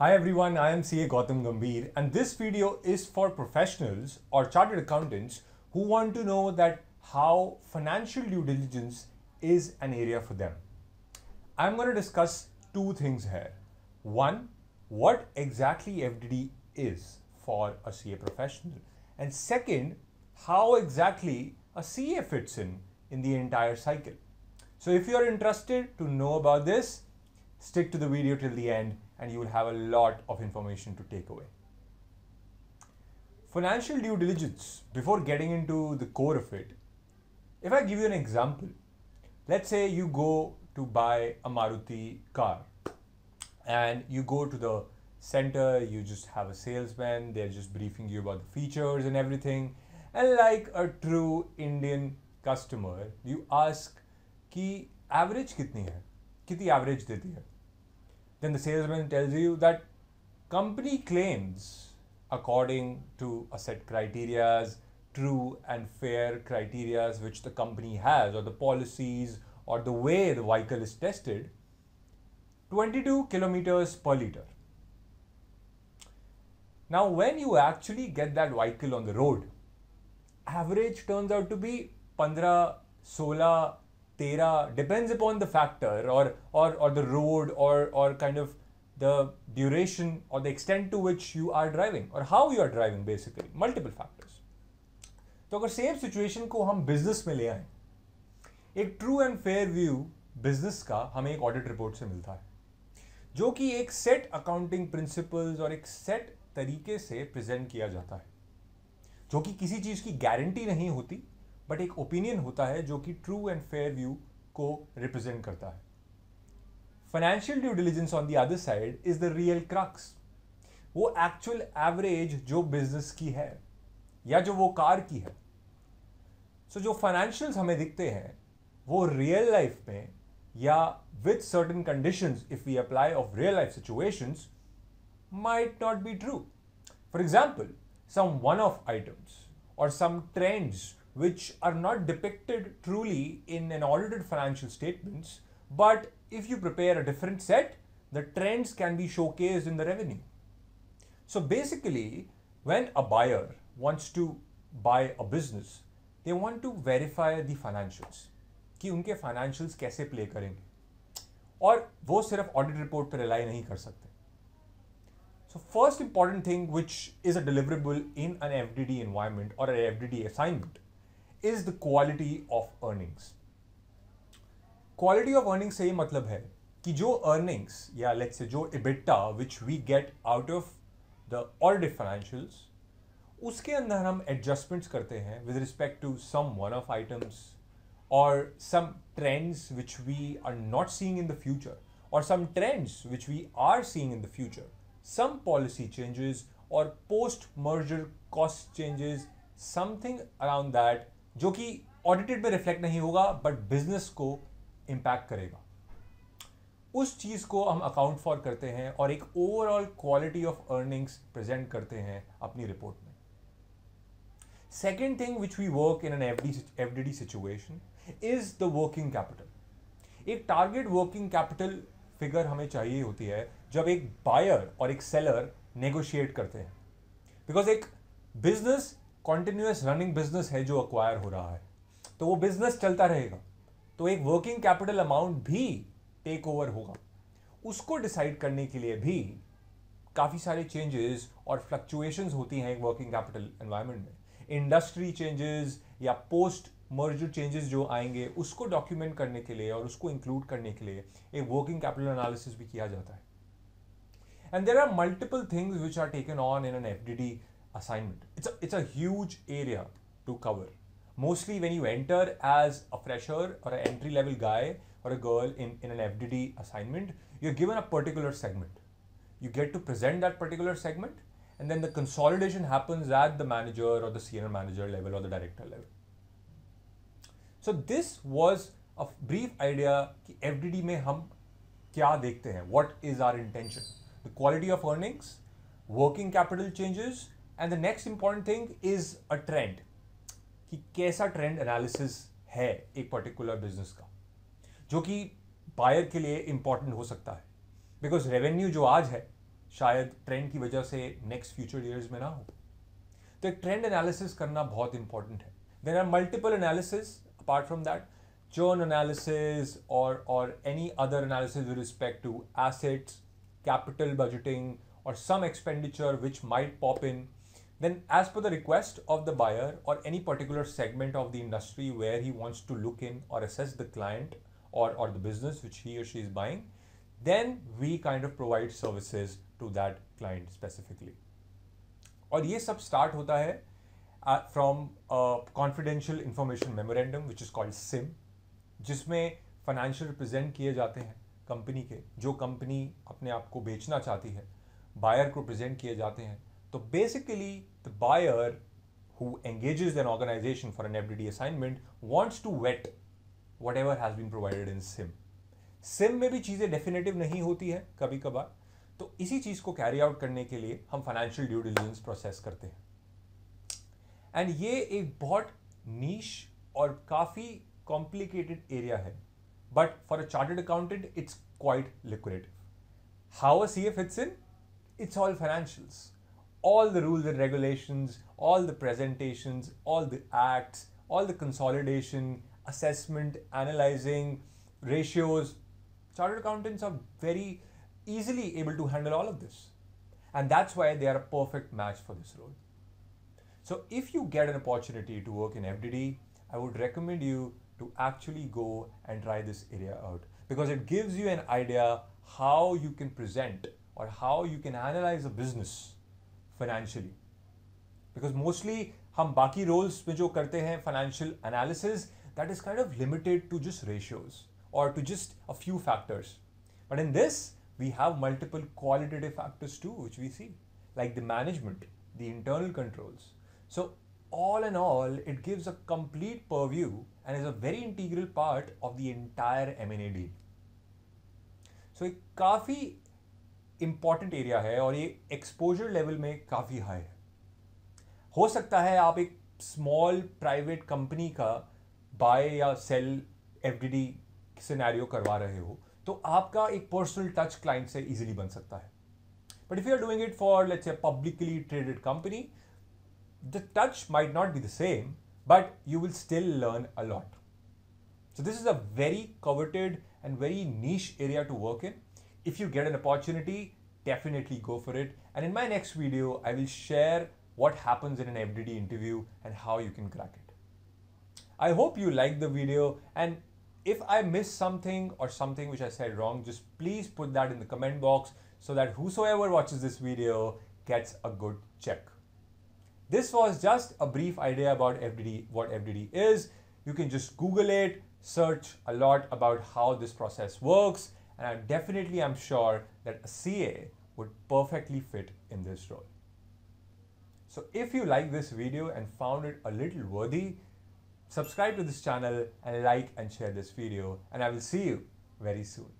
Hi everyone, I am CA Gautam Gambhir and this video is for professionals or chartered accountants who want to know that how financial due diligence is an area for them. I'm going to discuss two things here. One, what exactly FDD is for a CA professional and second, how exactly a CA fits in in the entire cycle. So if you're interested to know about this, stick to the video till the end and you will have a lot of information to take away. Financial due diligence, before getting into the core of it, if I give you an example, let's say you go to buy a Maruti car and you go to the center, you just have a salesman, they're just briefing you about the features and everything. And like a true Indian customer, you ask "Ki average कितनी hai? Kiti average deti hai?" then the salesman tells you that company claims according to a set criterias true and fair criterias which the company has or the policies or the way the vehicle is tested 22 kilometers per liter now when you actually get that vehicle on the road average turns out to be 15 16 तेरा depends upon the factor और और और the road और और kind of the duration और the extent to which you are driving और how you are driving basically multiple factors तो अगर सेम सिचुएशन को हम बिजनेस में ले आए एक true and fair view business का हमें एक ऑडिट रिपोर्ट से मिलता है जो कि एक सेट अकाउंटिंग प्रिंसिपल्स और एक सेट तरीके से प्रेजेंट किया जाता है जो कि किसी चीज़ की गारंटी नहीं होती बट एक ओपिनियन होता है जो कि ट्रू एंड फेयर व्यू को रिप्रेजेंट करता है financial due diligence on the other side is the real crux वो एक्चुअल एवरेज जो बिजनेस की है या जो वो कार की है सो so, जो फाइनेंशियल्स हमें दिखते हैं वो रियल लाइफ में या with certain condition if we apply of real life situation might not be true for example some one of items और some trends which are not depicted truly in an audited financial statements, but if you prepare a different set, the trends can be showcased in the revenue. So basically, when a buyer wants to buy a business, they want to verify the financials कि उनके financials कैसे play करेंगे और वो सिर्फ audit report पर rely नहीं कर सकते So first important thing which is a deliverable in an FDD environment or an FDD assignment is the quality of earnings. Quality of earnings say matlab hai ki jo earnings, yeah, let's say jo EBITDA, which we get out of the audit financials, uske andar hum adjustments karte with respect to some one off items or some trends which we are not seeing in the future or some trends which we are seeing in the future, some policy changes or post merger cost changes, something around that. जो कि audited में reflect नहीं होगा but business को impact करेगा उस चीज़ को हम अकाउंट फॉर करते हैं और एक overall quality of earnings present करते हैं अपनी रिपोर्ट में second thing which we work in an F D situation is the working capital एक टारगेट वर्किंग कैपिटल फिगर हमें चाहिए होती है जब एक बायर और एक सेलर नेगोशिएट करते हैं बिकॉज एक बिजनेस कॉन्टिन्यूस रनिंग बिजनेस है जो अक्वायर हो रहा है तो वो बिजनेस चलता रहेगा तो एक वर्किंग कैपिटल अमाउंट भी टेक ओवर होगा उसको डिसाइड करने के लिए भी काफ़ी सारे चेंजेस और फ्लक्चुएशंस होती हैं एक वर्किंग कैपिटल एनवायरनमेंट में इंडस्ट्री चेंजेस या पोस्ट मर्जर चेंजेस जो आएंगे उसको डॉक्यूमेंट करने के लिए और उसको इंक्लूड करने के लिए एक वर्किंग कैपिटल एनालिसिस भी किया जाता है and there are multiple things which are taken on in an F D D assignment. It's a, it's a huge area to cover. Mostly when you enter as a fresher or an entry level guy or a girl in, in an FDD assignment, you're given a particular segment. You get to present that particular segment and then the consolidation happens at the manager or the senior manager level or the director level. So this was a brief idea कि FDD में हम kya dekhte hain? what is our intention the quality of earnings working capital changes and the next important thing is a trend कि कैसा trend analysis है एक particular business का जो कि बायर के लिए इंपॉर्टेंट हो सकता है बिकॉज रेवेन्यू जो आज है शायद ट्रेंड की वजह से नेक्स्ट फ्यूचर ईयर्स में ना हो तो एक ट्रेंड एनालिसिस करना बहुत इंपॉर्टेंट है there are multiple analysis apart from that churn analysis or or any other analysis with respect to assets capital budgeting or some expenditure which might pop in then as per the request of the buyer or any particular segment of the industry where he wants to look in or assess the client or, or the business which he or she is buying, then we kind of provide services to that client specifically. और ये सब start होता है uh, from a confidential information memorandum which is called SIM, जिसमें financial represent किए जाते हैं company के जो कंपनी अपने आप को बेचना चाहती है बायर को प्रेजेंट किए जाते हैं So तो basically, the buyer who engages an organization for an FDD assignment wants to vet whatever has been provided in सिम में भी चीज़ें डेफिनेटिव नहीं होती है कभी कभार तो इसी चीज़ को कैरी आउट करने के लिए हम फाइनेंशियल ड्यू डिलीजेंस प्रोसेस करते हैं एंड ये एक बहुत नीश और काफ़ी कॉम्प्लिकेटेड एरिया है but for a chartered accountant it's quite liquid how a C F it's in its all financials all the rules and regulations, all the presentations, all the acts, all the consolidation, assessment, analyzing, ratios. Chartered accountants are very easily able to handle all of this. And that's why they are a perfect match for this role. So if you get an opportunity to work in FDD, I would recommend you to actually go and try this area out because it gives you an idea how you can present or how you can analyze a business Financially, because mostly हम बाकी roles में जो करते हैं financial analysis that is kind of to just just ratios और to just a few factors but in we have multiple qualitative factors too, which we see, like the management, the internal controls. So, all in all, it gives a complete purview and is a very integral part of the entire M&A deal. So, एक काफ़ी important area है और ये exposure level में काफ़ी high है हो सकता है आप एक स्मॉल प्राइवेट कंपनी का बाय या सेल एफ डी सिनेरियो करवा रहे हो तो आपका एक पर्सनल टच क्लाइंट से इजीली बन सकता है but if you are doing it for let's a publicly traded company the touch might not be the same but you will still learn a lot so this is a very coveted and very niche area to work in if you get an opportunity, definitely go for it. And in my next video, I will share what happens in an FDD interview and how you can crack it. I hope you liked the video and if I missed something or something which I said wrong, just please put that in the comment box so that whosoever watches this video gets a good check. This was just a brief idea about FDD, what FDD is. You can just Google it, search a lot about how this process works and I definitely am sure that a CA would perfectly fit in this role. So if you like this video and found it a little worthy, subscribe to this channel and like and share this video and I will see you very soon.